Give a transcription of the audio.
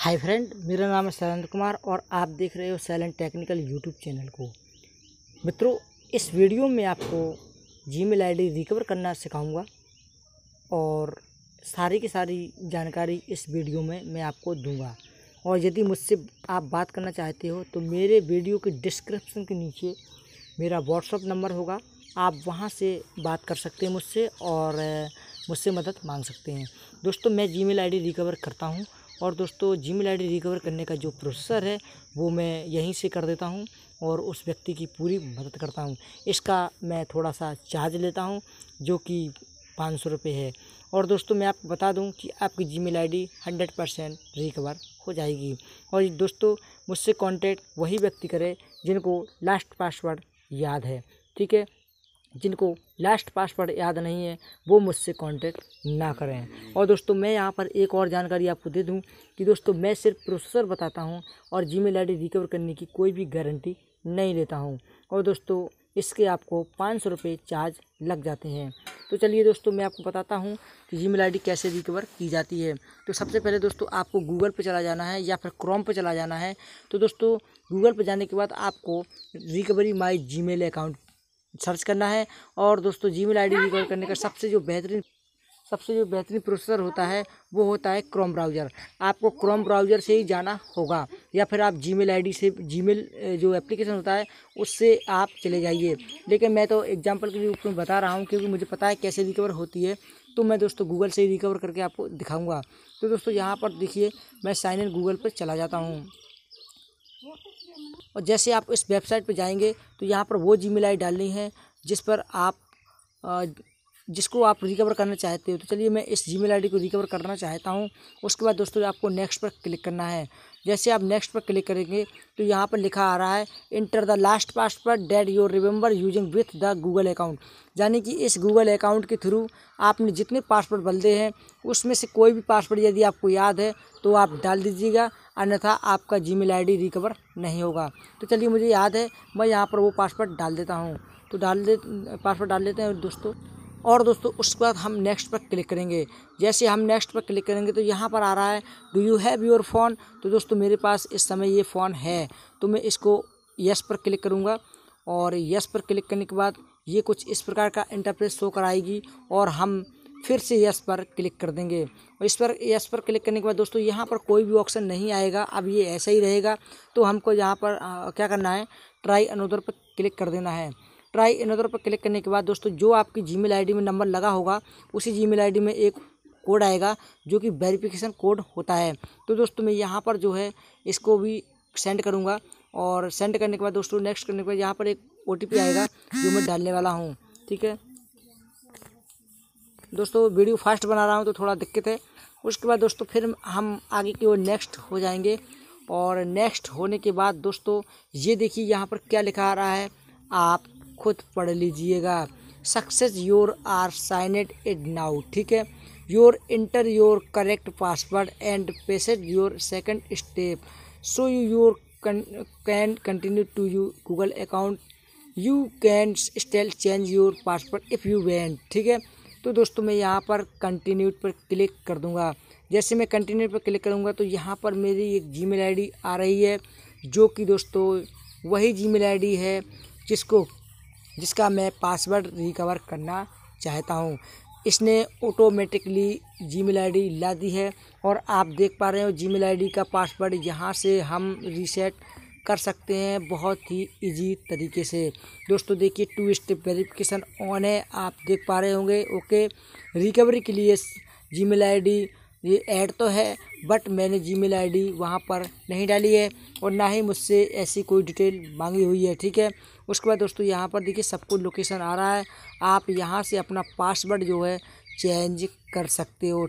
hi friend मेरा नाम है शैलेंद्र कुमार और आप देख रहे हो सैलेंट टेक्निकल यूट्यूब चैनल को मित्रों इस वीडियो में आपको जीमेल आईडी रिकवर करना सिखाऊंगा और सारी की सारी जानकारी इस वीडियो में मैं आपको दूंगा और यदि मुझसे आप बात करना चाहते हो तो मेरे वीडियो के डिस्क्रिप्शन के नीचे मेरा व्हाट्सअप नंबर होगा आप वहाँ से बात कर सकते हैं मुझसे और मुझसे मदद मांग सकते हैं दोस्तों मैं जी मेल रिकवर करता हूँ और दोस्तों जीमेल आईडी रिकवर करने का जो प्रोसेसर है वो मैं यहीं से कर देता हूँ और उस व्यक्ति की पूरी मदद करता हूँ इसका मैं थोड़ा सा चार्ज लेता हूँ जो कि पाँच सौ रुपये है और दोस्तों मैं आपको बता दूं कि आपकी Gmail ID hundred percent recover हो जाएगी और दोस्तों मुझसे कॉन्टेक्ट वही व्यक्ति करे जिनको लास्ट पासवर्ड याद है ठीक है जिनको लास्ट पासवर्ड याद नहीं है वो मुझसे कांटेक्ट ना करें और दोस्तों मैं यहाँ पर एक और जानकारी आपको दे दूँ कि दोस्तों मैं सिर्फ प्रोसेसर बताता हूँ और जी मेल रिकवर करने की कोई भी गारंटी नहीं लेता हूँ और दोस्तों इसके आपको पाँच सौ रुपये चार्ज लग जाते हैं तो चलिए दोस्तों मैं आपको बताता हूँ कि जी मेल कैसे रिकवर की जाती है तो सबसे पहले दोस्तों आपको गूगल पर चला जाना है या फिर क्रोम पर चला जाना है तो दोस्तों गूगल पर जाने के बाद आपको recovery my G account search करना है और दोस्तों जी मेल आई रिकॉर्ड करने का सबसे जो बेहतरीन सबसे जो बेहतरीन प्रोसेसर होता है वो होता है क्रोम ब्राउज़र आपको क्रोम ब्राउज़र से ही जाना होगा या फिर आप जी मेल आई से जी जो एप्लीकेशन होता है उससे आप चले जाइए लेकिन मैं तो एग्जाम्पल के रूप में बता रहा हूँ क्योंकि मुझे पता है कैसे रिकवर होती है तो मैं दोस्तों गूगल से ही रिकवर करके आपको दिखाऊंगा तो दोस्तों यहाँ पर देखिए मैं साइन इन गूगल पर चला जाता हूँ और जैसे आप इस वेबसाइट पर जाएंगे तो यहाँ पर वो जी मेल डालनी है जिस पर आप जिसको आप रिकवर करना चाहते हो तो चलिए मैं इस जीमेल आईडी को रिकवर करना चाहता हूँ उसके बाद दोस्तों आपको नेक्स्ट पर क्लिक करना है जैसे आप नेक्स्ट पर क्लिक करेंगे तो यहाँ पर लिखा आ रहा है enter the last past per date your remember using with the Google account यानी कि इस गूगल अकाउंट के थ्रू आपने जितने पासवर्ड बदले हैं उसमें से कोई भी पासवर्ड यदि आपको याद है तो आप डाल दीजिएगा अन्यथा आपका जी मेल रिकवर नहीं होगा तो चलिए मुझे याद है मैं यहाँ पर वो पासवर्ड डाल देता हूँ तो डाल दे पासवर्ड डाल देते हैं दोस्तों और दोस्तों उसके बाद हम नेक्स्ट पर क्लिक करेंगे जैसे हम नेक्स्ट पर क्लिक करेंगे तो यहाँ पर आ रहा है do you have your phone तो दोस्तों मेरे पास इस समय ये फ़ोन है तो मैं इसको यस पर क्लिक करूँगा और यस पर क्लिक करने के बाद ये कुछ इस प्रकार का इंटरप्रेस शो कराएगी और हम फिर से यस पर क्लिक कर देंगे और इस पर यस पर क्लिक करने के बाद दोस्तों यहाँ पर कोई भी ऑप्शन नहीं आएगा अब ये ऐसा ही रहेगा तो हमको यहाँ पर आ, क्या करना है ट्राई अनोदर पर क्लिक कर देना है ट्राई एनदर पर क्लिक करने के बाद दोस्तों जो आपकी जी मेल में नंबर लगा होगा उसी जी मेल में एक कोड आएगा जो कि वेरिफिकेशन कोड होता है तो दोस्तों मैं यहाँ पर जो है इसको भी सेंड करूँगा और सेंड करने के बाद दोस्तों नेक्स्ट करने के बाद यहाँ पर एक ओ आएगा जो मैं डालने वाला हूँ ठीक है दोस्तों वीडियो फास्ट बना रहा हूँ तो थोड़ा दिक्कत है उसके बाद दोस्तों फिर हम आगे की ओर नेक्स्ट हो जाएंगे और नेक्स्ट होने के बाद दोस्तों ये देखिए यहाँ पर क्या लिखा आ रहा है आप खुद पढ़ लीजिएगा success your R signed it now ठीक है your enter your correct password and passes your second step so you your can continue to you Google account you can still change your password if you want ठीक है तो दोस्तों मैं यहाँ पर continue पर क्लिक कर दूँगा जैसे मैं कंटिन्यू पर क्लिक करूँगा तो यहाँ पर मेरी एक जी मेल आ रही है जो कि दोस्तों वही जी मेल है जिसको जिसका मैं पासवर्ड रिकवर करना चाहता हूँ इसने ऑटोमेटिकली जीमेल आईडी ला दी है और आप देख पा रहे हो जीमेल आईडी का पासवर्ड यहाँ से हम रीसेट कर सकते हैं बहुत ही इजी तरीके से दोस्तों देखिए टू स्टेप वेरिफिकेशन ऑन है आप देख पा रहे होंगे ओके रिकवरी के लिए जीमेल आईडी ये ऐड तो है बट मैंने जी मेल आई डी वहाँ पर नहीं डाली है और ना ही मुझसे ऐसी कोई डिटेल मांगी हुई है ठीक है उसके बाद दोस्तों यहाँ पर देखिए सबको लोकेशन आ रहा है आप यहाँ से अपना पासवर्ड जो है चेंज कर सकते हो